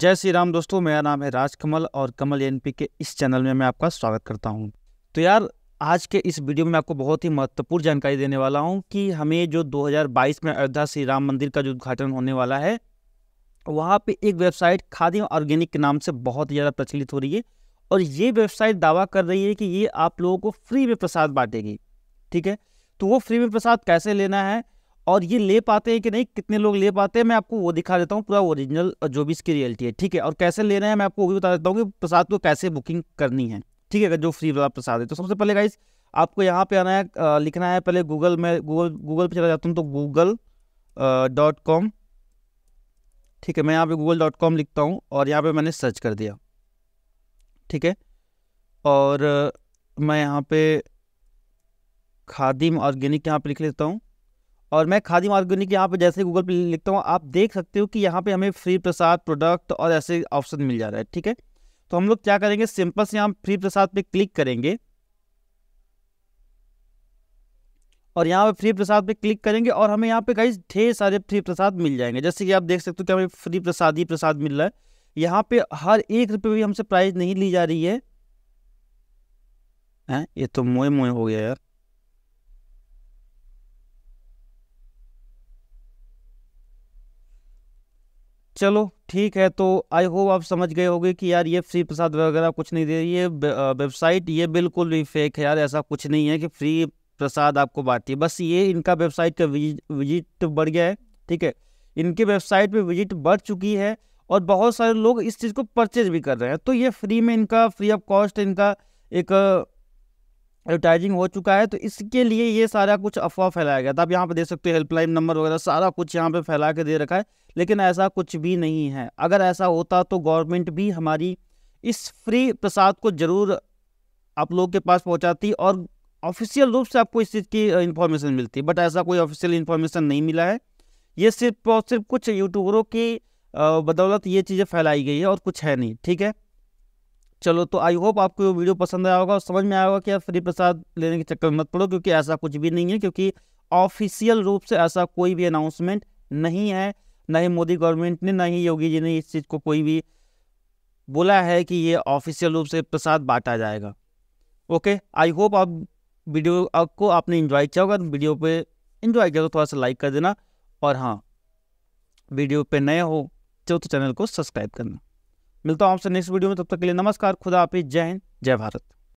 जय श्री राम दोस्तों मेरा नाम है राजकमल और कमल एन के इस चैनल में मैं आपका स्वागत करता हूं तो यार आज के इस वीडियो में आपको बहुत ही महत्वपूर्ण जानकारी देने वाला हूं कि हमें जो 2022 में अयोध्या श्री राम मंदिर का जो उद्घाटन होने वाला है वहाँ पे एक वेबसाइट खादी ऑर्गेनिक के नाम से बहुत ज़्यादा प्रचलित हो रही है और ये वेबसाइट दावा कर रही है कि ये आप लोगों को फ्री में प्रसाद बांटेगी ठीक है तो वो फ्री में प्रसाद कैसे लेना है और ये ले पाते हैं कि नहीं कितने लोग ले पाते हैं मैं आपको वो दिखा देता हूँ पूरा ओरिजिनल जो भी इसकी रियलिटी है ठीक है और कैसे ले रहे हैं मैं आपको वो भी बता देता हूँ कि प्रसाद को कैसे बुकिंग करनी है ठीक है अगर जो फ्री वाला प्रसाद है तो सबसे पहले गाइज आपको यहाँ पे आना है लिखना है पहले गूगल में गूगल गूगल पर चला जाता हूँ तो गूगल डॉट कॉम ठीक है मैं यहाँ पे गूगल डॉट कॉम लिखता हूँ और यहाँ पे मैंने सर्च कर दिया ठीक है और मैं यहाँ पे खादिम ऑर्गेनिक यहाँ पे लिख लेता हूँ और मैं खादी ऑर्गेनिक यहाँ पे जैसे गूगल पे लिखता हूँ आप देख सकते हो कि यहाँ पे हमें फ्री प्रसाद प्रोडक्ट और ऐसे ऑप्शन मिल जा रहा है ठीक है तो हम लोग क्या करेंगे सिंपल से यहाँ फ्री प्रसाद पे क्लिक करेंगे और यहाँ पे फ्री प्रसाद पे क्लिक करेंगे और हमें यहाँ पे कई ढेर सारे फ्री प्रसाद मिल जाएंगे जैसे कि आप देख सकते हो कि हमें फ्री प्रसाद ही प्रसाद मिल रहा है यहाँ पे हर एक रुपये भी हमसे प्राइस नहीं ली जा रही है ये तो मोए मोए हो गया यार चलो ठीक है तो आई होप आप समझ गए होगे कि यार ये फ्री प्रसाद वगैरह कुछ नहीं दे रही है वेबसाइट ये बिल्कुल भी फेक है यार ऐसा कुछ नहीं है कि फ्री प्रसाद आपको बांटती है बस ये इनका वेबसाइट का विजिट बढ़ गया है ठीक है इनकी वेबसाइट पे विजिट बढ़ चुकी है और बहुत सारे लोग इस चीज़ को परचेज भी कर रहे हैं तो ये फ्री में इनका फ्री ऑफ कॉस्ट इनका एक एडवर्टाइजिंग हो चुका है तो इसके लिए ये सारा कुछ अफवाह फैलाया गया था आप यहाँ पर देख सकते हो हेल्पलाइन नंबर वगैरह सारा कुछ यहाँ पे फैला के दे रखा है लेकिन ऐसा कुछ भी नहीं है अगर ऐसा होता तो गवर्नमेंट भी हमारी इस फ्री प्रसाद को ज़रूर आप लोग के पास पहुँचाती और ऑफिशियल रूप से आपको इस चीज़ की इन्फॉर्मेशन मिलती बट ऐसा कोई ऑफिशियल इन्फॉर्मेशन नहीं मिला है ये सिर्फ और सिर्फ कुछ यूट्यूबरों की बदौलत ये चीज़ें फैलाई गई है और कुछ है नहीं ठीक है चलो तो आई होप आपको ये वीडियो पसंद आया होगा और समझ में आया होगा कि आप फ्री प्रसाद लेने के चक्कर मत पड़ो क्योंकि ऐसा कुछ भी नहीं है क्योंकि ऑफिशियल रूप से ऐसा कोई भी अनाउंसमेंट नहीं है ना ही मोदी गवर्नमेंट ने ना ही योगी जी ने इस चीज़ को कोई भी बोला है कि ये ऑफिशियल रूप से प्रसाद बांटा जाएगा ओके आई होप आप वीडियो आपको आपने इन्जॉय किया होगा वीडियो पर इन्जॉय किया तो थोड़ा सा लाइक कर देना और हाँ वीडियो पे नए हो तो चैनल को सब्सक्राइब करना मिलता हूँ आपसे नेक्स्ट वीडियो में तब तक के लिए नमस्कार खुदा आप जय हिंद जय भारत